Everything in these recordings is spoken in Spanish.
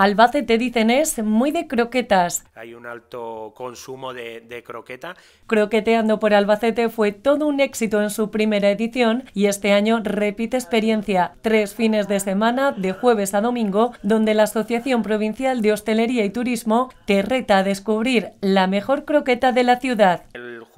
Albacete, dicen, es muy de croquetas. Hay un alto consumo de, croqueta. Croqueteando por Albacete fue todo un éxito en su primera edición y este año repite experiencia. Tres fines de semana, de jueves a domingo, donde la Asociación Provincial de Hostelería y Turismo te reta a descubrir la mejor croqueta de la ciudad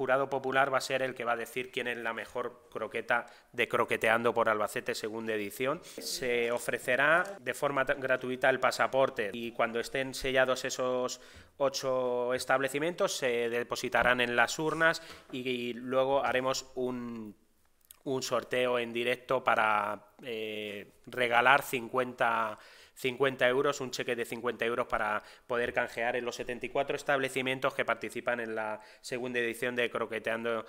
jurado popular va a ser el que va a decir quién es la mejor croqueta de Croqueteando por Albacete segunda edición. Se ofrecerá de forma gratuita el pasaporte y cuando estén sellados esos ocho establecimientos se depositarán en las urnas y, luego haremos un sorteo en directo para eh, regalar 50 50 euros, un cheque de 50 euros para poder canjear en los 74 establecimientos que participan en la segunda edición de Croqueteando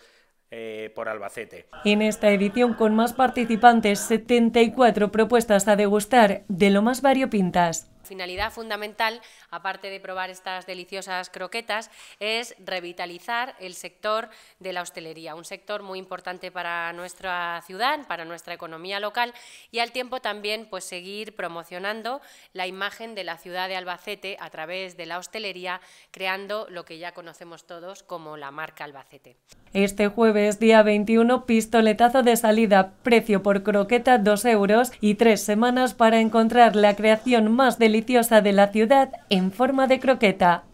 eh, por Albacete. En esta edición con más participantes, 74 propuestas a degustar de lo más variopintas. Finalidad fundamental, aparte de probar estas deliciosas croquetas, es revitalizar el sector de la hostelería, un sector muy importante para nuestra ciudad, para nuestra economía local y al tiempo también pues, seguir promocionando la imagen de la ciudad de Albacete a través de la hostelería, creando lo que ya conocemos todos como la marca Albacete. Este jueves, día 21, pistoletazo de salida, precio por croqueta 2 euros y tres semanas para encontrar la creación más deliciosa deliciosa de la ciudad en forma de croqueta.